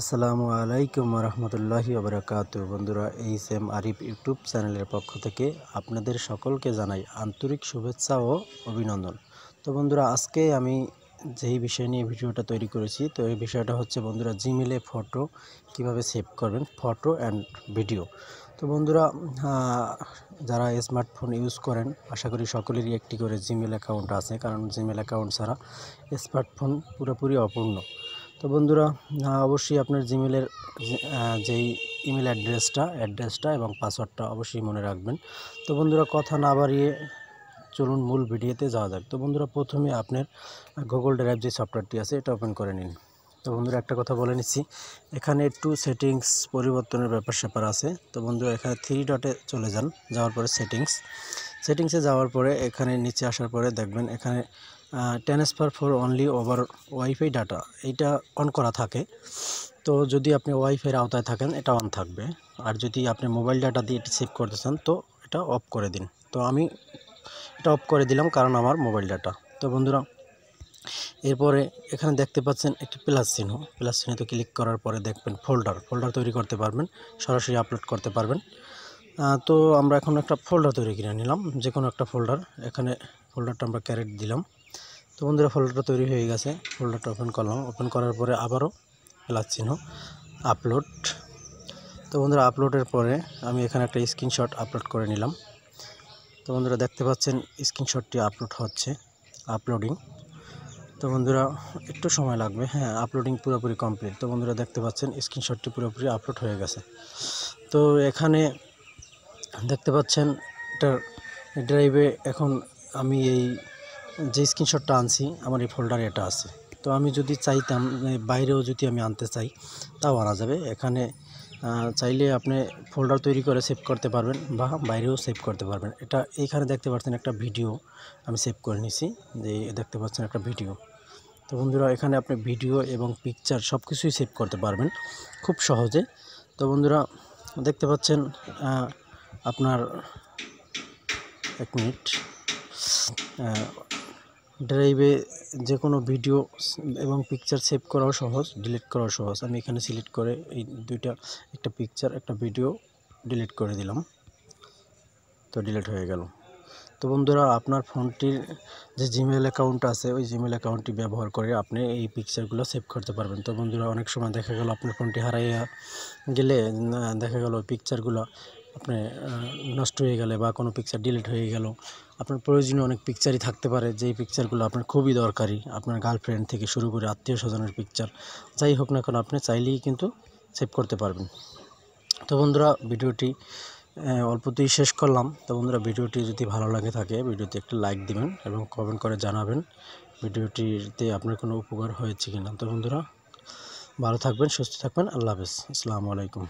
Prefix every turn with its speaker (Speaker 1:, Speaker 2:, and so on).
Speaker 1: আসসালামু আলাইকুম রহমতুল্লাহি ওবরাকাত বন্ধুরা এইচ এম আরিফ ইউটিউব চ্যানেলের পক্ষ থেকে আপনাদের সকলকে জানাই আন্তরিক শুভেচ্ছা ও অভিনন্দন তো বন্ধুরা আজকে আমি যেই বিষয় নিয়ে ভিডিওটা তৈরি করেছি তো এই বিষয়টা হচ্ছে বন্ধুরা জিমেলে ফটো কিভাবে সেভ করবেন ফটো অ্যান্ড ভিডিও তো বন্ধুরা যারা স্মার্টফোন ইউজ করেন আশা করি সকলেরই একটি করে জিমেল অ্যাকাউন্ট আছে কারণ জিমেল অ্যাকাউন্ট ছাড়া স্মার্টফোন পুরোপুরি অপূর্ণ তো বন্ধুরা অবশ্যই আপনার জিমেলের যেই ইমেল অ্যাড্রেসটা অ্যাড্রেসটা এবং পাসওয়ার্ডটা অবশ্যই মনে রাখবেন তো বন্ধুরা কথা না বাড়িয়ে চলুন মূল ভিডিওতে যাওয়া যাক তো বন্ধুরা প্রথমে আপনার গুগল ড্রাইভ যে সফটওয়্যারটি আছে এটা ওপেন করে নিন তো বন্ধুরা একটা কথা বলে নিচ্ছি এখানে একটু সেটিংস পরিবর্তনের ব্যাপার স্যাপার আছে তো বন্ধুরা এখানে থ্রি ডটে চলে যান যাওয়ার পরে সেটিংস সেটিংসে যাওয়ার পরে এখানে নিচে আসার পরে দেখবেন এখানে transfer for only over WiFi data এটা অন করা থাকে তো যদি আপনি ওয়াইফাইয়ের আওতায় থাকেন এটা অন থাকবে আর যদি আপনি মোবাইল ডাটা দিয়ে এটি সেভ করতে চান তো এটা অফ করে দিন তো আমি এটা অফ করে দিলাম কারণ আমার মোবাইল ডাটা তো বন্ধুরা এরপরে এখানে দেখতে পাচ্ছেন একটি প্লাস চিহ্ন প্লাস তো ক্লিক করার পরে দেখবেন ফোল্ডার ফোল্ডার তৈরি করতে পারবেন সরাসরি আপলোড করতে পারবেন তো আমরা এখন একটা ফোল্ডার তৈরি কিনে নিলাম যে কোনো একটা ফোল্ডার এখানে ফোল্ডারটা আমরা ক্যারেট দিলাম তো বন্ধুরা ফোল্ডারটা তৈরি হয়ে গেছে ফোল্ডারটা ওপেন করলাম ওপেন করার পরে আবারও প্লাস চিহ্ন আপলোড তো বন্ধুরা আপলোডের পরে আমি এখানে একটা স্ক্রিনশট আপলোড করে নিলাম তো বন্ধুরা দেখতে পাচ্ছেন স্ক্রিনশটটি আপলোড হচ্ছে আপলোডিং তো বন্ধুরা একটু সময় লাগবে হ্যাঁ আপলোডিং পুরোপুরি কমপ্লিট তো বন্ধুরা দেখতে পাচ্ছেন স্ক্রিনশটটি পুরোপুরি আপলোড হয়ে গেছে তো এখানে দেখতে পাচ্ছেন এটার ড্রাইভে এখন আমি এই যে স্ক্রিনশটটা আনছি আমার এই ফোল্ডারে এটা আছে তো আমি যদি চাইতাম মানে বাইরেও যদি আমি আনতে চাই তাও আনা যাবে এখানে চাইলে আপনি ফোল্ডার তৈরি করে সেভ করতে পারবেন বা বাইরেও সেভ করতে পারবেন এটা এইখানে দেখতে পাচ্ছেন একটা ভিডিও আমি সেভ করে নিছি যে দেখতে পাচ্ছেন একটা ভিডিও তো বন্ধুরা এখানে আপনি ভিডিও এবং পিকচার সব কিছুই সেভ করতে পারবেন খুব সহজে তো বন্ধুরা দেখতে পাচ্ছেন আপনার এক মিনিট ড্রাইভে যে কোনো ভিডিও এবং পিকচার সেভ করাও সহজ ডিলিট করাও সহজ আমি এখানে সিলেক্ট করে এই দুইটা একটা পিকচার একটা ভিডিও ডিলিট করে দিলাম তো ডিলিট হয়ে গেল তো বন্ধুরা আপনার ফোনটির যে জিমেল অ্যাকাউন্ট আছে ওই জিমেল অ্যাকাউন্টটি ব্যবহার করে আপনি এই পিকচারগুলো সেভ করতে পারবেন তো বন্ধুরা অনেক সময় দেখা গেল আপনার ফোনটি হারাইয়া গেলে দেখা গেল পিকচারগুলো আপনি নষ্ট হয়ে গেলে বা কোনো পিকচার ডিলিট হয়ে গেল আপনার প্রয়োজনীয় অনেক পিকচারই থাকতে পারে যেই পিকচারগুলো আপনার খুবই দরকারি আপনার গার্লফ্রেন্ড থেকে শুরু করে আত্মীয় স্বজনের পিকচার যাই হোক না কেন আপনি চাইলেই কিন্তু সেভ করতে পারবেন তো বন্ধুরা ভিডিওটি অল্পতেই শেষ করলাম তো বন্ধুরা ভিডিওটি যদি ভালো লাগে থাকে ভিডিওতে একটু লাইক দিবেন এবং কমেন্ট করে জানাবেন ভিডিওটিতে আপনার কোনো উপকার হয়েছে কিনা তো বন্ধুরা ভালো থাকবেন সুস্থ থাকবেন আল্লাহ হাফেজ আসসালামু আলাইকুম